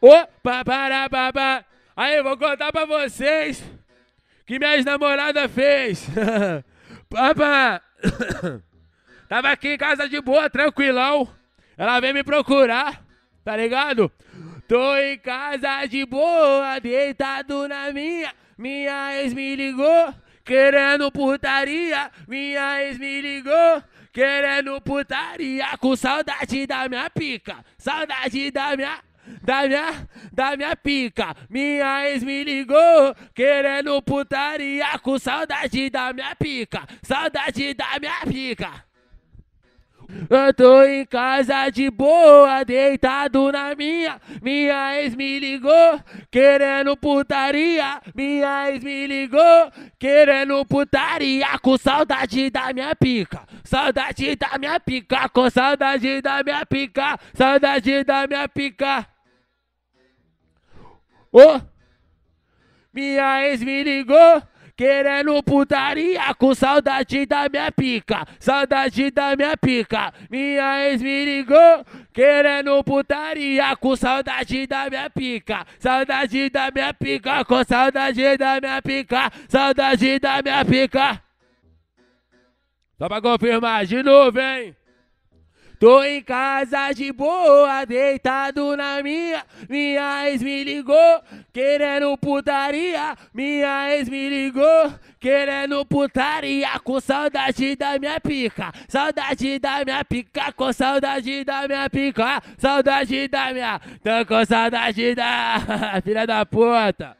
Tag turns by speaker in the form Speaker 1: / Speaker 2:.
Speaker 1: Opa, para, babá. Aí, vou contar pra vocês que minha namorada fez. Papá. Tava aqui em casa de boa, tranquilão. Ela veio me procurar, tá ligado? Tô em casa de boa, deitado na minha. Minha ex me ligou, querendo putaria. Minha ex me ligou, querendo putaria. Com saudade da minha pica, saudade da minha da minha, da minha pica. Minha ex me ligou, querendo putaria com saudade da minha pica, saudade da minha pica. Eu tô em casa de boa, deitado na minha. Minha ex me ligou, querendo putaria. Minha ex me ligou, querendo putaria. Com saudade da minha pica, saudade da minha pica. Com saudade da minha pica, saudade da minha pica. Ô! Minha ex me ligou, querendo putaria com saudade da minha pica, saudade da minha pica. Minha ex me ligou, querendo putaria com saudade da minha pica, saudade da minha pica, com saudade da minha pica, saudade da minha pica. Só pra confirmar de novo, hein? Tô em casa de boa, deitado na minha. Minha ex me ligou, querendo putaria. Minha ex me ligou, querendo putaria. Com saudade da minha pica, saudade da minha pica. Com saudade da minha pica, saudade da minha. Tô com saudade da filha da puta.